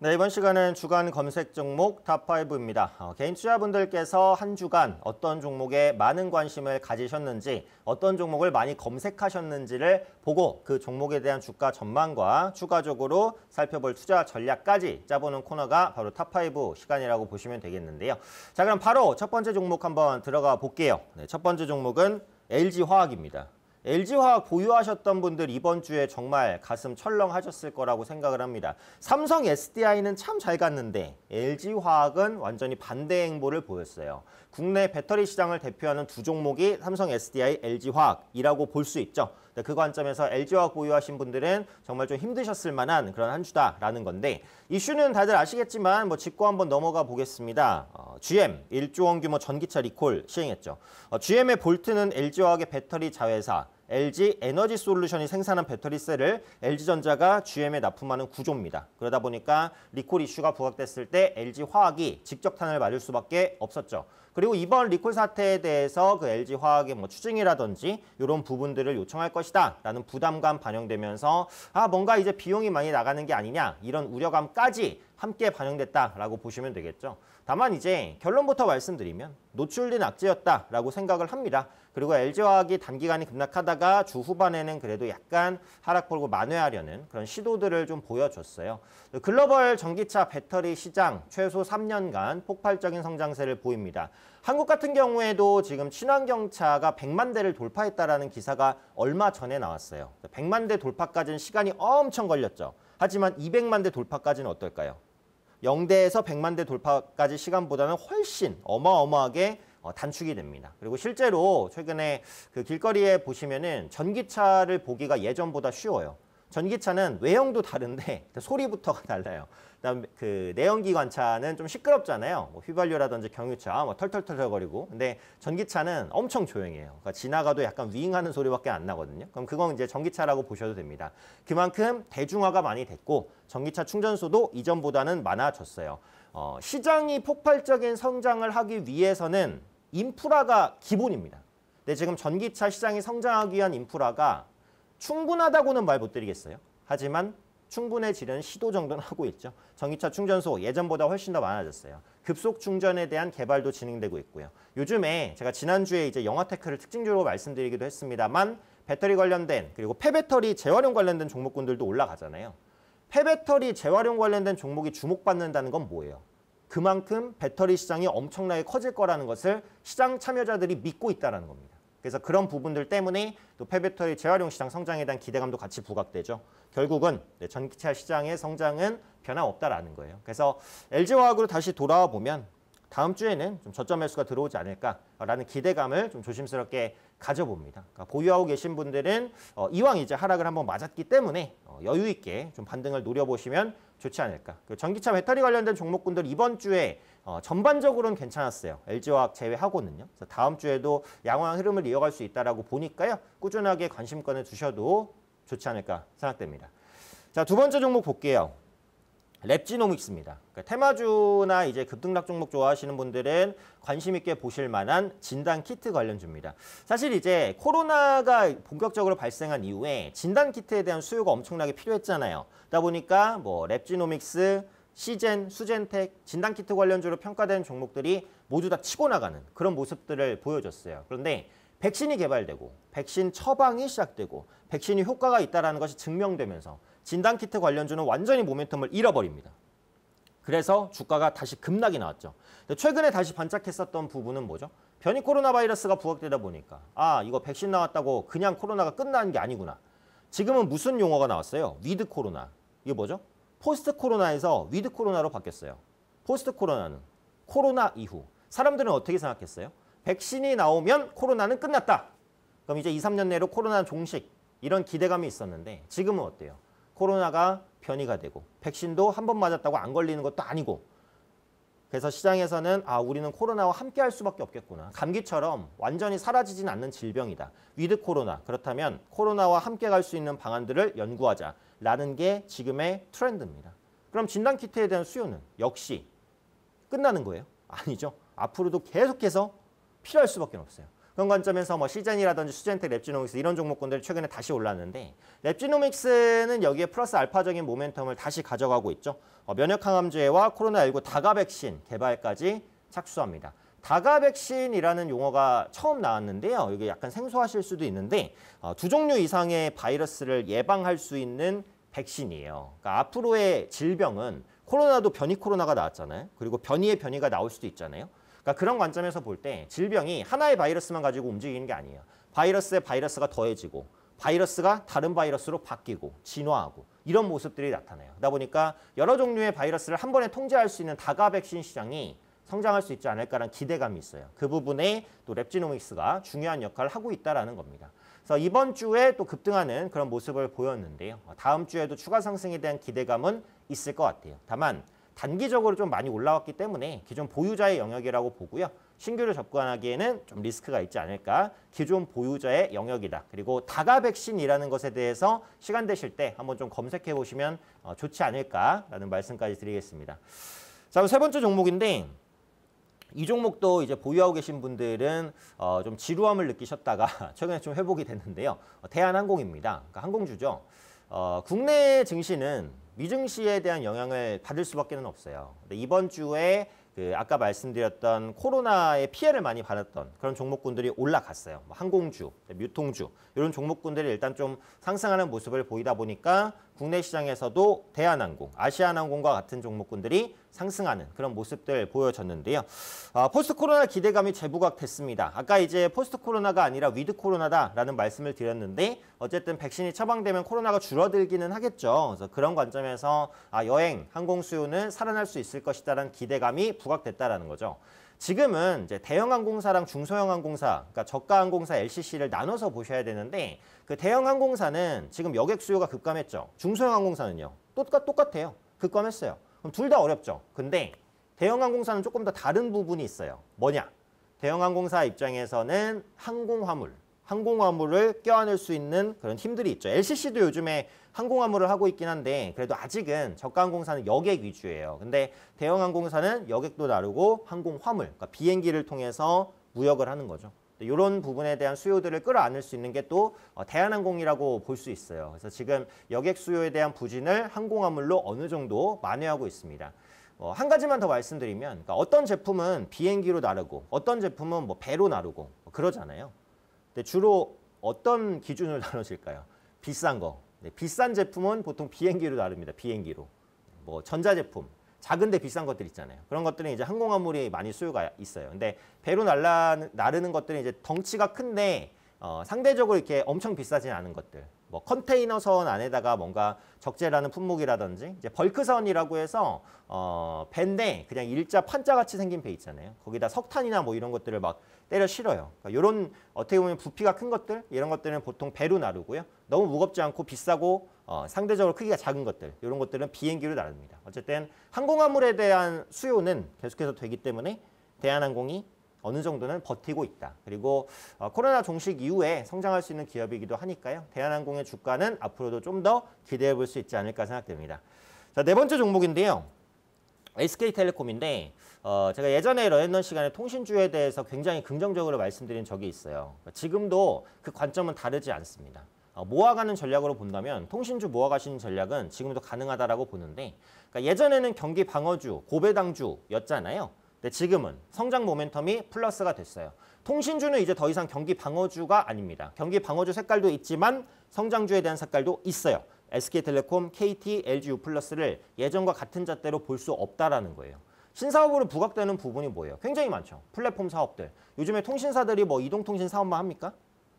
네, 이번 시간은 주간 검색 종목 탑5입니다. 어, 개인 투자분들께서 한 주간 어떤 종목에 많은 관심을 가지셨는지 어떤 종목을 많이 검색하셨는지를 보고 그 종목에 대한 주가 전망과 추가적으로 살펴볼 투자 전략까지 짜보는 코너가 바로 탑5 시간이라고 보시면 되겠는데요. 자 그럼 바로 첫 번째 종목 한번 들어가 볼게요. 네, 첫 번째 종목은 LG화학입니다. LG화학 보유하셨던 분들 이번 주에 정말 가슴 철렁하셨을 거라고 생각을 합니다. 삼성 SDI는 참 잘 갔는데 LG화학은 완전히 반대 행보를 보였어요. 국내 배터리 시장을 대표하는 두 종목이 삼성 SDI, LG화학이라고 볼 수 있죠. 그 관점에서 LG화학 보유하신 분들은 정말 좀 힘드셨을 만한 그런 한 주다라는 건데 이슈는 다들 아시겠지만 뭐 짚고 한번 넘어가 보겠습니다. 어, GM 1조 원 규모 전기차 리콜 시행했죠. 어, GM의 볼트는 LG화학의 배터리 자회사 LG 에너지 솔루션이 생산한 배터리셀을 LG전자가 GM에 납품하는 구조입니다. 그러다 보니까 리콜 이슈가 부각됐을 때 LG화학이 직접탄을 맞을 수밖에 없었죠. 그리고 이번 리콜 사태에 대해서 그 LG화학의 뭐 추징이라든지 이런 부분들을 요청할 것이다 라는 부담감 반영되면서 아 뭔가 이제 비용이 많이 나가는 게 아니냐 이런 우려감까지 함께 반영됐다라고 보시면 되겠죠. 다만 이제 결론부터 말씀드리면 노출된 악재였다라고 생각을 합니다. 그리고 LG화학이 단기간에 급락하다가 주 후반에는 그래도 약간 하락폭을 만회하려는 그런 시도들을 좀 보여줬어요. 글로벌 전기차 배터리 시장 최소 3년간 폭발적인 성장세를 보입니다. 한국 같은 경우에도 지금 친환경차가 100만 대를 돌파했다라는 기사가 얼마 전에 나왔어요. 100만 대 돌파까지는 시간이 엄청 걸렸죠. 하지만 200만 대 돌파까지는 어떨까요? 0대에서 100만 대 돌파까지 시간보다는 훨씬 어마어마하게 어, 단축이 됩니다. 그리고 실제로 최근에 그 길거리에 보시면은 전기차를 보기가 예전보다 쉬워요. 전기차는 외형도 다른데 소리부터가 달라요. 그다음 그 내연기관차는 좀 시끄럽잖아요. 뭐 휘발유라든지 경유차 뭐 털털털 거리고. 근데 전기차는 엄청 조용해요. 그러니까 지나가도 약간 윙하는 소리밖에 안 나거든요. 그럼 그건 이제 전기차라고 보셔도 됩니다. 그만큼 대중화가 많이 됐고 전기차 충전소도 이전보다는 많아졌어요. 어, 시장이 폭발적인 성장을 하기 위해서는 인프라가 기본입니다. 근데 지금 전기차 시장이 성장하기 위한 인프라가 충분하다고는 말 못 드리겠어요. 하지만 충분해지려는 시도 정도는 하고 있죠. 전기차 충전소 예전보다 훨씬 더 많아졌어요. 급속 충전에 대한 개발도 진행되고 있고요. 요즘에 제가 지난주에 이제 영화테크를 특징적으로 말씀드리기도 했습니다만 배터리 관련된 그리고 폐배터리 재활용 관련된 종목군들도 올라가잖아요. 폐배터리 재활용 관련된 종목이 주목받는다는 건 뭐예요? 그만큼 배터리 시장이 엄청나게 커질 거라는 것을 시장 참여자들이 믿고 있다는 겁니다. 그래서 그런 부분들 때문에 또 폐배터리 재활용 시장 성장에 대한 기대감도 같이 부각되죠. 결국은 네, 전기차 시장의 성장은 변화없다라는 거예요. 그래서 LG화학으로 다시 돌아와 보면 다음 주에는 좀 저점 매수가 들어오지 않을까라는 기대감을 좀 조심스럽게 가져봅니다. 그러니까 보유하고 계신 분들은 어, 이왕 이제 하락을 한번 맞았기 때문에 어, 여유 있게 좀 반등을 노려보시면 좋지 않을까. 그 전기차 배터리 관련된 종목군들 이번 주에 어, 전반적으로는 괜찮았어요. LG화학 제외하고는요. 그래서 다음 주에도 양호한 흐름을 이어갈 수 있다라고 보니까요. 꾸준하게 관심권을 두셔도 좋지 않을까 생각됩니다. 자, 두 번째 종목 볼게요. 랩지노믹스입니다. 그러니까 테마주나 이제 급등락 종목 좋아하시는 분들은 관심 있게 보실 만한 진단 키트 관련주입니다. 사실 이제 코로나가 본격적으로 발생한 이후에 진단 키트에 대한 수요가 엄청나게 필요했잖아요. 그러다 보니까 뭐 랩지노믹스, 시젠, 수젠텍, 진단키트 관련주로 평가된 종목들이 모두 다 치고 나가는 그런 모습들을 보여줬어요. 그런데 백신이 개발되고 백신 처방이 시작되고 백신이 효과가 있다는 것이 증명되면서 진단키트 관련주는 완전히 모멘텀을 잃어버립니다. 그래서 주가가 다시 급락이 나왔죠. 최근에 다시 반짝했었던 부분은 뭐죠? 변이 코로나 바이러스가 부각되다 보니까 아 이거 백신 나왔다고 그냥 코로나가 끝나는 게 아니구나. 지금은 무슨 용어가 나왔어요? 위드 코로나. 이게 뭐죠? 포스트 코로나에서 위드 코로나로 바뀌었어요. 포스트 코로나는 코로나 이후 사람들은 어떻게 생각했어요? 백신이 나오면 코로나는 끝났다. 그럼 이제 2, 3년 내로 코로나 종식 이런 기대감이 있었는데 지금은 어때요? 코로나가 변이가 되고 백신도 한 번 맞았다고 안 걸리는 것도 아니고 그래서 시장에서는 아 우리는 코로나와 함께 할 수밖에 없겠구나. 감기처럼 완전히 사라지진 않는 질병이다. 위드 코로나. 그렇다면 코로나와 함께 갈 수 있는 방안들을 연구하자라는 게 지금의 트렌드입니다. 그럼 진단키트에 대한 수요는 역시 끝나는 거예요? 아니죠. 앞으로도 계속해서 필요할 수밖에 없어요. 그런 관점에서 뭐 시젠이라든지 수젠텍, 랩지노믹스 이런 종목군들이 최근에 다시 올랐는데 랩지노믹스는 여기에 플러스 알파적인 모멘텀을 다시 가져가고 있죠. 어, 면역 항암제와 코로나19 다가 백신 개발까지 착수합니다. 다가 백신이라는 용어가 처음 나왔는데요. 이게 약간 생소하실 수도 있는데 어, 두 종류 이상의 바이러스를 예방할 수 있는 백신이에요. 그러니까 앞으로의 질병은 코로나도 변이 코로나가 나왔잖아요. 그리고 변이의 변이가 나올 수도 있잖아요. 그러니까 그런 관점에서 볼 때 질병이 하나의 바이러스만 가지고 움직이는 게 아니에요. 바이러스에 바이러스가 더해지고 바이러스가 다른 바이러스로 바뀌고 진화하고 이런 모습들이 나타나요. 그러다 보니까 여러 종류의 바이러스를 한 번에 통제할 수 있는 다가 백신 시장이 성장할 수 있지 않을까라는 기대감이 있어요. 그 부분에 또 랩지노믹스가 중요한 역할을 하고 있다라는 겁니다. 그래서 이번 주에 또 급등하는 그런 모습을 보였는데요. 다음 주에도 추가 상승에 대한 기대감은 있을 것 같아요. 다만 단기적으로 좀 많이 올라왔기 때문에 기존 보유자의 영역이라고 보고요. 신규를 접근하기에는 좀 리스크가 있지 않을까. 기존 보유자의 영역이다. 그리고 다가 백신이라는 것에 대해서 시간 되실 때 한번 좀 검색해 보시면 어, 좋지 않을까라는 말씀까지 드리겠습니다. 자, 세 번째 종목인데 이 종목도 이제 보유하고 계신 분들은 어, 좀 지루함을 느끼셨다가 최근에 좀 회복이 됐는데요. 어, 대한항공입니다. 그러니까 항공주죠. 어, 국내 증시는 미증시에 대한 영향을 받을 수밖에 는 없어요. 근데 이번 주에 그 아까 말씀드렸던 코로나의 피해를 많이 받았던 그런 종목군들이 올라갔어요. 뭐 항공주, 유통주 이런 종목군들이 일단 좀 상승하는 모습을 보이다 보니까 국내 시장에서도 대한항공, 아시아항공과 같은 종목군들이 상승하는 그런 모습들 보여졌는데요. 아, 포스트 코로나 기대감이 재부각됐습니다. 아까 이제 포스트 코로나가 아니라 위드 코로나다라는 말씀을 드렸는데 어쨌든 백신이 처방되면 코로나가 줄어들기는 하겠죠. 그래서 그런 관점에서 아, 여행, 항공 수요는 살아날 수 있을 것이다라는 기대감이 부각됐다라는 거죠. 지금은 이제 대형 항공사랑 중소형 항공사, 그러니까 저가 항공사 LCC를 나눠서 보셔야 되는데 그 대형 항공사는 지금 여객 수요가 급감했죠. 중소형 항공사는요. 똑같 똑같아요. 급감했어요. 그럼 둘 다 어렵죠. 근데 대형 항공사는 조금 더 다른 부분이 있어요. 뭐냐? 대형 항공사 입장에서는 항공화물, 항공화물을 껴안을 수 있는 그런 힘들이 있죠. LCC도 요즘에 항공화물을 하고 있긴 한데 그래도 아직은 저가항공사는 여객 위주예요. 근데 대형항공사는 여객도 나르고 항공화물, 그러니까 비행기를 통해서 무역을 하는 거죠. 이런 부분에 대한 수요들을 끌어안을 수 있는 게또 어, 대한항공이라고 볼 수 있어요. 그래서 지금 여객 수요에 대한 부진을 항공화물로 어느 정도 만회하고 있습니다. 어, 한 가지만 더 말씀드리면 그러니까 어떤 제품은 비행기로 나르고 어떤 제품은 뭐 배로 나르고 뭐 그러잖아요. 근데 네, 주로 어떤 기준으로 나눠질까요? 비싼 거. 네, 비싼 제품은 보통 비행기로 나눕니다. 비행기로. 뭐 전자제품. 작은데 비싼 것들 있잖아요. 그런 것들은 이제 항공화물이 많이 수요가 있어요. 근데 배로 날라, 나르는 것들은 이제 덩치가 큰데 어, 상대적으로 이렇게 엄청 비싸진 않은 것들. 뭐 컨테이너선 안에다가 뭔가 적재라는 품목이라든지 이제 벌크선이라고 해서 어 밴데 그냥 일자 판자같이 생긴 배 있잖아요. 거기다 석탄이나 뭐 이런 것들을 막 때려 실어요. 그러니까 이런 어떻게 보면 부피가 큰 것들 이런 것들은 보통 배로 나르고요. 너무 무겁지 않고 비싸고 어, 상대적으로 크기가 작은 것들 이런 것들은 비행기로 나릅니다. 어쨌든 항공화물에 대한 수요는 계속해서 되기 때문에 대한항공이 어느 정도는 버티고 있다. 그리고 어, 코로나 종식 이후에 성장할 수 있는 기업이기도 하니까요. 대한항공의 주가는 앞으로도 좀 더 기대해 볼 수 있지 않을까 생각됩니다. 자, 네 번째 종목인데요. SK텔레콤인데 어, 제가 예전에 러앤런 시간에 통신주에 대해서 굉장히 긍정적으로 말씀드린 적이 있어요. 그러니까 지금도 그 관점은 다르지 않습니다. 어, 모아가는 전략으로 본다면 통신주 모아가시는 전략은 지금도 가능하다라고 보는데 그러니까 예전에는 경기 방어주, 고배당주였잖아요. 근데 네, 지금은 성장 모멘텀이 플러스가 됐어요. 통신주는 이제 더 이상 경기 방어주가 아닙니다. 경기 방어주 색깔도 있지만 성장주에 대한 색깔도 있어요. SK텔레콤, KT, LG U+를 예전과 같은 잣대로 볼 수 없다라는 거예요. 신사업으로 부각되는 부분이 뭐예요? 굉장히 많죠. 플랫폼 사업들. 요즘에 통신사들이 뭐 이동통신 사업만 합니까?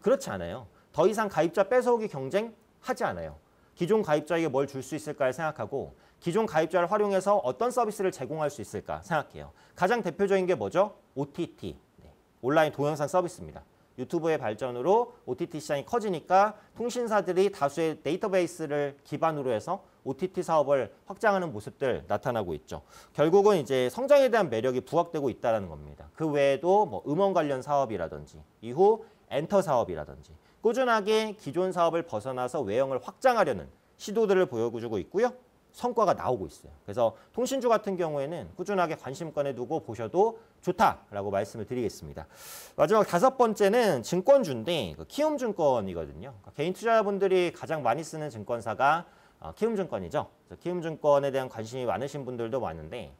그렇지 않아요. 더 이상 가입자 뺏어오기 경쟁 하지 않아요. 기존 가입자에게 뭘 줄 수 있을까 생각하고 기존 가입자를 활용해서 어떤 서비스를 제공할 수 있을까 생각해요. 가장 대표적인 게 뭐죠? OTT, 네. 온라인 동영상 서비스입니다. 유튜브의 발전으로 OTT 시장이 커지니까 통신사들이 다수의 데이터베이스를 기반으로 해서 OTT 사업을 확장하는 모습들 나타나고 있죠. 결국은 이제 성장에 대한 매력이 부각되고 있다는 겁니다. 그 외에도 뭐 음원 관련 사업이라든지 이후 엔터 사업이라든지 꾸준하게 기존 사업을 벗어나서 외형을 확장하려는 시도들을 보여주고 있고요. 성과가 나오고 있어요. 그래서 통신주 같은 경우에는 꾸준하게 관심권에 두고 보셔도 좋다라고 말씀을 드리겠습니다. 마지막 다섯 번째는 증권주인데 그 키움증권이거든요. 그러니까 개인 투자자분들이 가장 많이 쓰는 증권사가 어, 키움증권이죠. 키움증권에 대한 관심이 많으신 분들도 많은데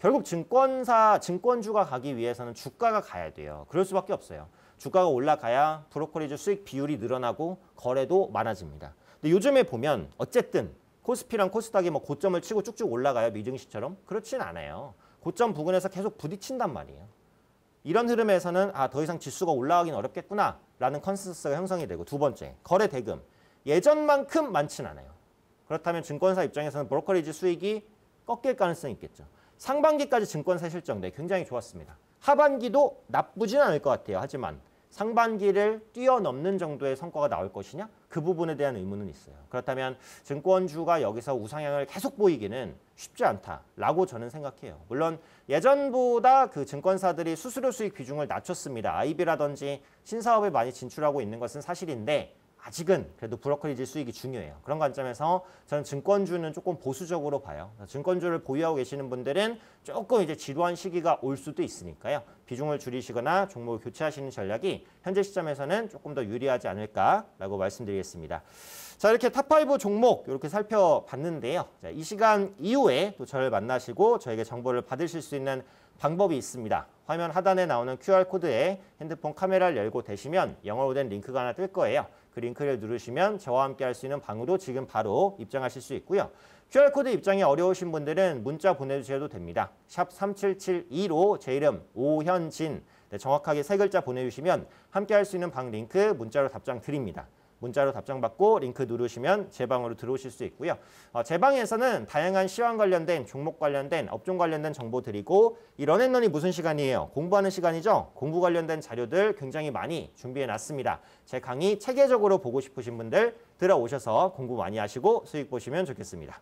결국 증권사, 증권주가 가기 위해서는 주가가 가야 돼요. 그럴 수밖에 없어요. 주가가 올라가야 브로콜리주 수익 비율이 늘어나고 거래도 많아집니다. 근데 요즘에 보면 어쨌든 코스피랑 코스닥이 뭐 고점을 치고 쭉쭉 올라가요. 미증시처럼. 그렇진 않아요. 고점 부근에서 계속 부딪힌단 말이에요. 이런 흐름에서는 아, 더 이상 지수가 올라가긴 어렵겠구나 라는 컨센서스가 형성이 되고 두 번째, 거래 대금. 예전만큼 많진 않아요. 그렇다면 증권사 입장에서는 브로커리지 수익이 꺾일 가능성이 있겠죠. 상반기까지 증권사 실적 내 굉장히 좋았습니다. 하반기도 나쁘진 않을 것 같아요. 하지만 상반기를 뛰어넘는 정도의 성과가 나올 것이냐? 그 부분에 대한 의문은 있어요. 그렇다면 증권주가 여기서 우상향을 계속 보이기는 쉽지 않다라고 저는 생각해요. 물론 예전보다 그 증권사들이 수수료 수익 비중을 낮췄습니다. IB라든지 신사업에 많이 진출하고 있는 것은 사실인데 아직은 그래도 브로커리지 수익이 중요해요. 그런 관점에서 저는 증권주는 조금 보수적으로 봐요. 증권주를 보유하고 계시는 분들은 조금 이제 지루한 시기가 올 수도 있으니까요. 비중을 줄이시거나 종목을 교체하시는 전략이 현재 시점에서는 조금 더 유리하지 않을까라고 말씀드리겠습니다. 자 이렇게 탑 5 종목 이렇게 살펴봤는데요. 자, 이 시간 이후에 또 저를 만나시고 저에게 정보를 받으실 수 있는 방법이 있습니다. 화면 하단에 나오는 QR코드에 핸드폰 카메라를 열고 되시면 영어로 된 링크가 하나 뜰 거예요. 그 링크를 누르시면 저와 함께 할 수 있는 방으로 지금 바로 입장하실 수 있고요. QR코드 입장이 어려우신 분들은 문자 보내주셔도 됩니다. 샵 3772로 제 이름 오현진 네, 정확하게 세 글자 보내주시면 함께 할 수 있는 방 링크 문자로 답장 드립니다. 문자로 답장받고 링크 누르시면 제 방으로 들어오실 수 있고요. 어, 제 방에서는 다양한 시황 관련된, 종목 관련된, 업종 관련된 정보 드리고 이런 앤런이 무슨 시간이에요? 공부하는 시간이죠? 공부 관련된 자료들 굉장히 많이 준비해놨습니다. 제 강의 체계적으로 보고 싶으신 분들 들어오셔서 공부 많이 하시고 수익 보시면 좋겠습니다.